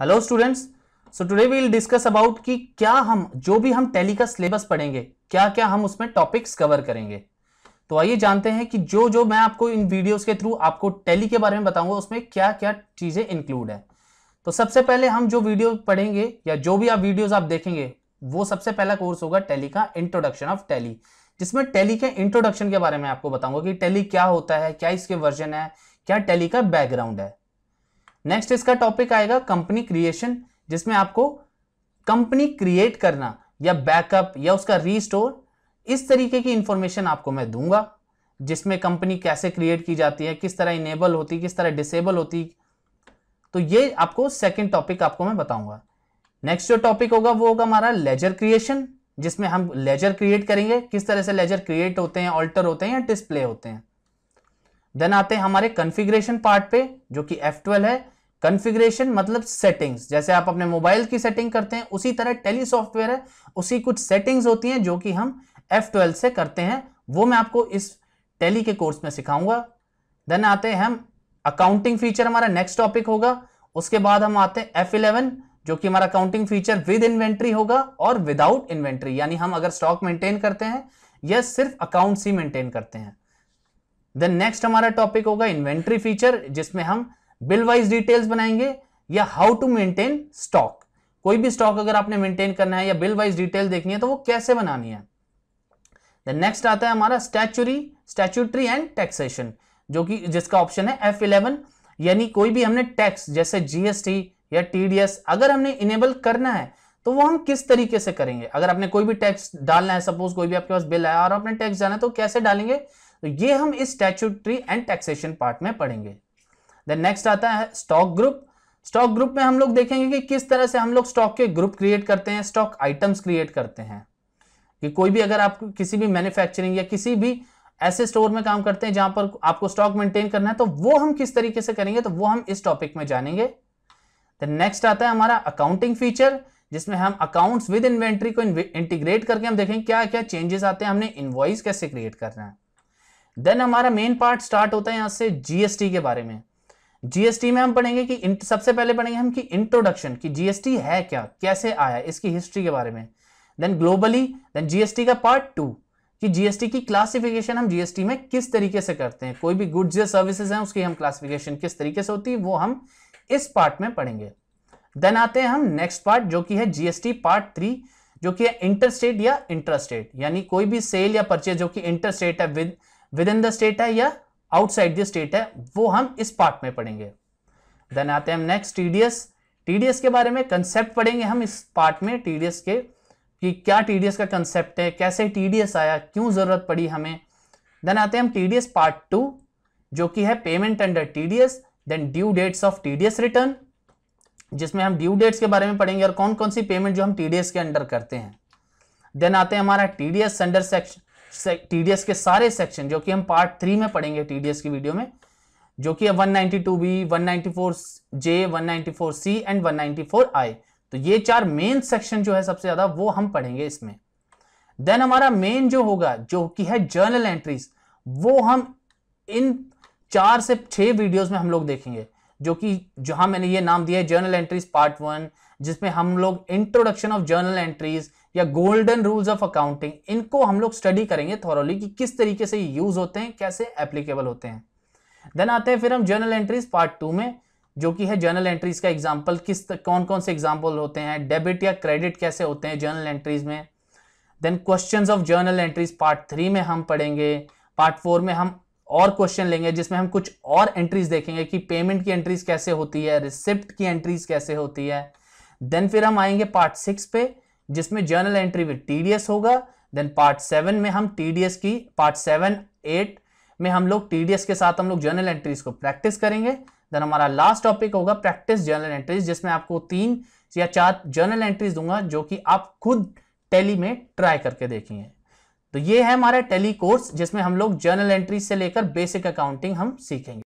hello students so today we will discuss about कि क्या हम जो भी हम टेली का सिलेबस पढ़ेंगे क्या क्या हम उसमें टॉपिक्स कवर करेंगे तो आइए जानते हैं कि जो जो मैं आपको इन वीडियोस के थ्रू आपको टेली के बारे में बताऊंगा उसमें क्या क्या चीज़ें इंक्लूड है तो सबसे पहले हम जो वीडियो पढ़ेंगे या जो भी आप वीडियोज आप देखेंगे वो सबसे पहला कोर्स होगा टेली का इंट्रोडक्शन ऑफ टेली जिसमें टेली के इंट्रोडक्शन के बारे में आपको बताऊंगा कि टेली क्या होता है क्या इसके वर्जन है क्या टेली का बैकग्राउंड है नेक्स्ट इसका टॉपिक आएगा कंपनी क्रिएशन जिसमें आपको कंपनी क्रिएट करना या बैकअप या उसका रीस्टोर इस तरीके की इंफॉर्मेशन आपको मैं दूंगा जिसमें कंपनी कैसे क्रिएट की जाती है किस तरह इनेबल होती किस तरह डिसेबल होती तो ये आपको सेकेंड टॉपिक आपको मैं बताऊंगा नेक्स्ट जो टॉपिक होगा वो होगा हमारा लेजर क्रिएशन जिसमें हम लेजर क्रिएट करेंगे किस तरह से लेजर क्रिएट होते हैं ऑल्टर होते हैं या डिस्प्ले होते हैं देन आते हैं हमारे कन्फिग्रेशन पार्ट पे जो कि F12 है कन्फिग्रेशन मतलब सेटिंग्स जैसे आप अपने मोबाइल की सेटिंग करते हैं उसी तरह टेली सॉफ्टवेयर है उसी कुछ सेटिंग्स होती हैं जो कि हम एफ ट्वेल्व से करते हैं वो मैं आपको इस टेली के कोर्स में सिखाऊंगा देन आते हैं हम अकाउंटिंग फीचर हमारा नेक्स्ट टॉपिक होगा उसके बाद हम आते हैं एफ इलेवन जो कि हमारा अकाउंटिंग फीचर विद इन्वेंट्री होगा और विदाउट इन्वेंट्री यानी हम अगर स्टॉक मेंटेन करते हैं या सिर्फ अकाउंट्स ही मेंटेन करते हैं देन नेक्स्ट हमारा टॉपिक होगा इन्वेंट्री फीचर जिसमें हम बिल वाइज डिटेल्स बनाएंगे या हाउ टू मेंटेन स्टॉक कोई भी स्टॉक अगर आपने मेंटेन करना है या बिल वाइज डिटेल देखनी है तो वो कैसे बनानी है नेक्स्ट आता है हमारा स्टैचुरी स्टैचुटरी एंड टैक्सेशन जो कि जिसका ऑप्शन है एफ इलेवन यानी कोई भी हमने टैक्स जैसे जीएसटी या टीडीएस अगर हमने इनेबल करना है तो वो हम किस तरीके से करेंगे अगर आपने कोई भी टैक्स डालना है सपोज कोई भी आपके पास बिल आया और आपने टैक्स डालना है तो कैसे डालेंगे तो ये हम इस स्टैचुटरी एंड टैक्सेशन पार्ट में पढ़ेंगे देन नेक्स्ट आता है स्टॉक ग्रुप स्टॉक ग्रुप में हम लोग देखेंगे कि किस तरह से हम लोग स्टॉक के ग्रुप क्रिएट करते हैं स्टॉक आइटम्स क्रिएट करते हैं कि कोई भी अगर आप किसी भी मैन्युफैक्चरिंग या किसी भी ऐसे स्टोर में काम करते हैं जहां पर आपको स्टॉक मेंटेन करना है तो वो हम किस तरीके से करेंगे तो वो हम इस टॉपिक में जानेंगे नेक्स्ट आता है हमारा अकाउंटिंग फीचर जिसमें हम अकाउंट्स विद इन्वेंट्री को इंटीग्रेट करके हम देखेंगे क्या क्या चेंजेस आते हैं हमने इन्वॉइस कैसे क्रिएट करना है देन हमारा मेन पार्ट स्टार्ट होता है यहाँ से जीएसटी के बारे में जीएसटी में हम पढ़ेंगे कि सबसे पहले पढ़ेंगे हम कि इंट्रोडक्शन कि जीएसटी है क्या कैसे आया इसकी हिस्ट्री के बारे में देन ग्लोबली देन जीएसटी का पार्ट टू कि जीएसटी की क्लासिफिकेशन हम जीएसटी में किस तरीके से करते हैं कोई भी गुड्स या सर्विसेज हैं उसकी हम क्लासिफिकेशन किस तरीके से होती है वो हम इस पार्ट में पढ़ेंगे देन आते हैं हम नेक्स्ट पार्ट जो कि है जीएसटी पार्ट थ्री जो कि है इंटरस्टेट या स्टेट यानी कोई भी सेल या परचेज जो कि इंटरस्टेट है विद इन द स्टेट है या आउटसाइड द स्टेट है वो हम इस पार्ट में पढ़ेंगे देन आते हैं नेक्स्ट टीडीएस टीडीएस के बारे में कंसेप्ट पढ़ेंगे हम इस पार्ट में टीडीएस के कि क्या टीडीएस का कंसेप्ट है कैसे टीडीएस आया क्यों जरूरत पड़ी हमें देन आते हैं हम टीडीएस पार्ट टू जो कि है payment under TDS then due dates of TDS return जिसमें हम ड्यू डेट्स के बारे में पढ़ेंगे और कौन कौन सी पेमेंट जो हम टीडीएस के अंडर करते हैं देन आते हैं हमारा टीडीएस अंडर सेक्शन टीडीएस के सारे सेक्शन जो कि हम पार्ट थ्री में पढ़ेंगे टीडीएस की वीडियो में जो कि one ninety two B one ninety four J one ninety four C and one ninety four I तो ये चार मेन सेक्शन जो है सबसे ज्यादा वो हम पढ़ेंगे इसमें देन हमारा मेन जो होगा जो कि है जर्नल एंट्रीज वो हम इन चार से छह वीडियोस में हम लोग देखेंगे जो कि जहां मैंने ये नाम दिया है जर्नल एंट्रीज पार्ट वन जिसमें हम लोग इंट्रोडक्शन ऑफ जर्नल एंट्रीज या गोल्डन रूल्स ऑफ अकाउंटिंग इनको हम लोग स्टडी करेंगे थॉरली कि किस तरीके से यूज होते हैं कैसे एप्लीकेबल होते हैं देन आते हैं फिर हम जर्नल एंट्रीज पार्ट टू में जो कि है जर्नल एंट्रीज का एग्जाम्पल किस कौन कौन से एग्जाम्पल होते हैं डेबिट या क्रेडिट कैसे होते हैं जर्नल एंट्रीज में then question of journal entries part three में हम पढ़ेंगे पार्ट फोर में हम और क्वेश्चन लेंगे जिसमें हम कुछ और एंट्रीज देखेंगे कि पेमेंट की एंट्रीज कैसे होती है रिसिप्ट की एंट्रीज कैसे होती है देन फिर हम आएंगे पार्ट सिक्स पे जिसमें जर्नल एंट्री विद टीडीएस होगा देन पार्ट सेवन में हम टीडीएस की पार्ट सेवन एट में हम लोग टीडीएस के साथ हम लोग जर्नल एंट्रीज को प्रैक्टिस करेंगे देन हमारा लास्ट टॉपिक होगा प्रैक्टिस जर्नल एंट्रीज जिसमें आपको तीन या चार जर्नल एंट्रीज दूंगा जो कि आप खुद टेली में ट्राई करके देखेंगे तो ये है हमारा टेली कोर्स जिसमें हम लोग जर्नल एंट्री से लेकर बेसिक अकाउंटिंग हम सीखेंगे